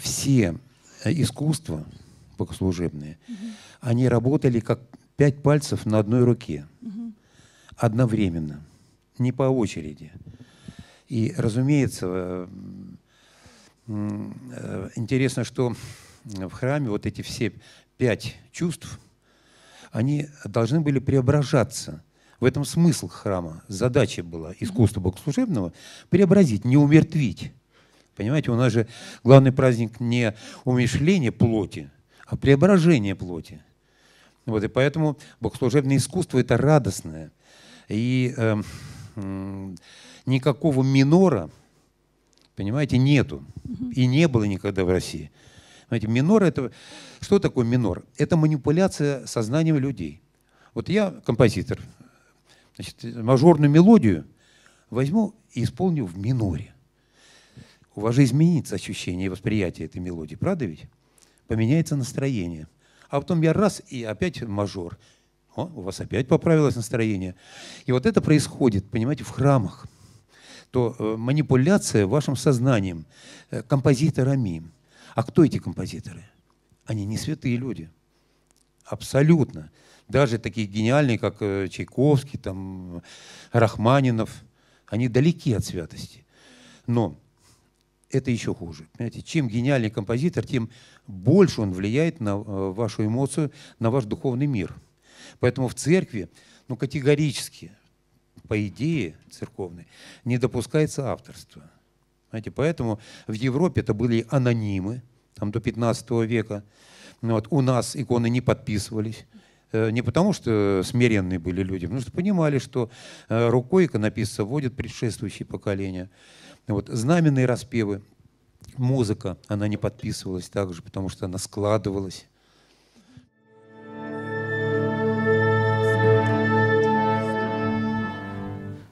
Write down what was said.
все э, искусства богослужебные, угу. они работали как пять пальцев на одной руке, угу. одновременно, не по очереди. И, разумеется, э, э, интересно, что в храме вот эти все пять чувств, они должны были преображаться. В этом смысл храма. Задача была искусства богослужебного преобразить, не умертвить. Понимаете, у нас же главный праздник не умешление плоти, а преображение плоти. Вот, и поэтому богослужебное искусство – это радостное. И э, э, никакого минора, понимаете, нету. И не было никогда в России. Понимаете, минор – это… Что такое минор? Это манипуляция сознанием людей. Вот я композитор. Значит, мажорную мелодию возьму и исполню в миноре – у вас же изменится ощущение и восприятие этой мелодии, правда ведь? Поменяется настроение. А потом я раз и опять мажор. О, у вас опять поправилось настроение. И вот это происходит, понимаете, в храмах. То э, манипуляция вашим сознанием, э, композиторами. А кто эти композиторы? Они не святые люди. Абсолютно. Даже такие гениальные, как э, Чайковский, там, Рахманинов, они далеки от святости. Но это еще хуже. Понимаете, чем гениальный композитор, тем больше он влияет на э, вашу эмоцию, на ваш духовный мир. Поэтому в церкви, ну, категорически, по идее церковной, не допускается авторство. Понимаете, поэтому в Европе это были анонимы, там до 15 века. Ну, вот, у нас иконы не подписывались э, не потому, что смиренные были люди, потому что понимали, что э, рукой иконописца водят предшествующие поколения. Вот, знаменные распевы, музыка, она не подписывалась также, потому что она складывалась